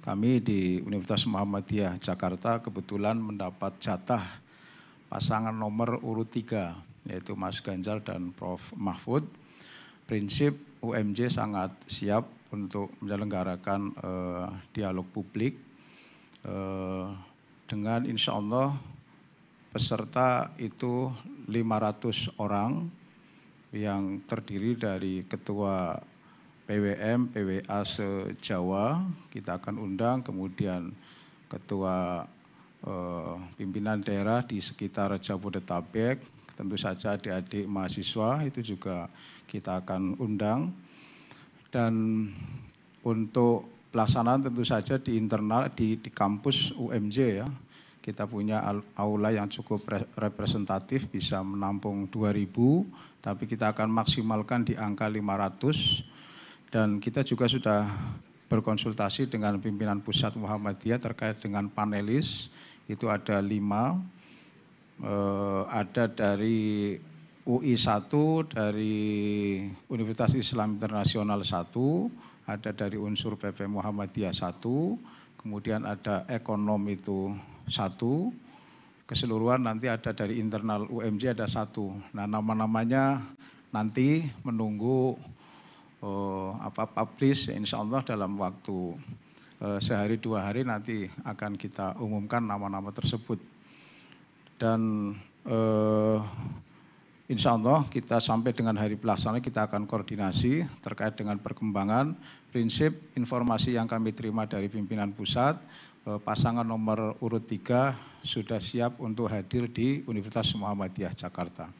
Kami di Universitas Muhammadiyah Jakarta kebetulan mendapat jatah pasangan nomor urut tiga, yaitu Mas Ganjar dan Prof. Mahfud. Prinsip UMJ sangat siap untuk menyelenggarakan uh, dialog publik uh, dengan insya Allah peserta itu 500 orang yang terdiri dari ketua PWM, PWA se-Jawa kita akan undang, kemudian ketua eh, pimpinan daerah di sekitar Jabodetabek, tentu saja adik-adik mahasiswa itu juga kita akan undang. Dan untuk pelaksanaan tentu saja di internal, di, di kampus UMJ ya, kita punya aula yang cukup representatif bisa menampung 2000 tapi kita akan maksimalkan di angka 500 dan kita juga sudah berkonsultasi dengan pimpinan pusat Muhammadiyah terkait dengan panelis itu ada lima eh, ada dari UI 1 dari Universitas Islam Internasional 1 ada dari unsur PP Muhammadiyah 1 kemudian ada ekonom itu satu keseluruhan nanti ada dari internal UMG ada satu nah nama-namanya nanti menunggu uh, apa publish insya Allah dalam waktu uh, sehari dua hari nanti akan kita umumkan nama-nama tersebut dan uh, eh, Insya Allah kita sampai dengan hari pelaksana kita akan koordinasi terkait dengan perkembangan prinsip informasi yang kami terima dari pimpinan pusat eh, pasangan nomor urut 3 sudah siap untuk hadir di Universitas Muhammadiyah Jakarta.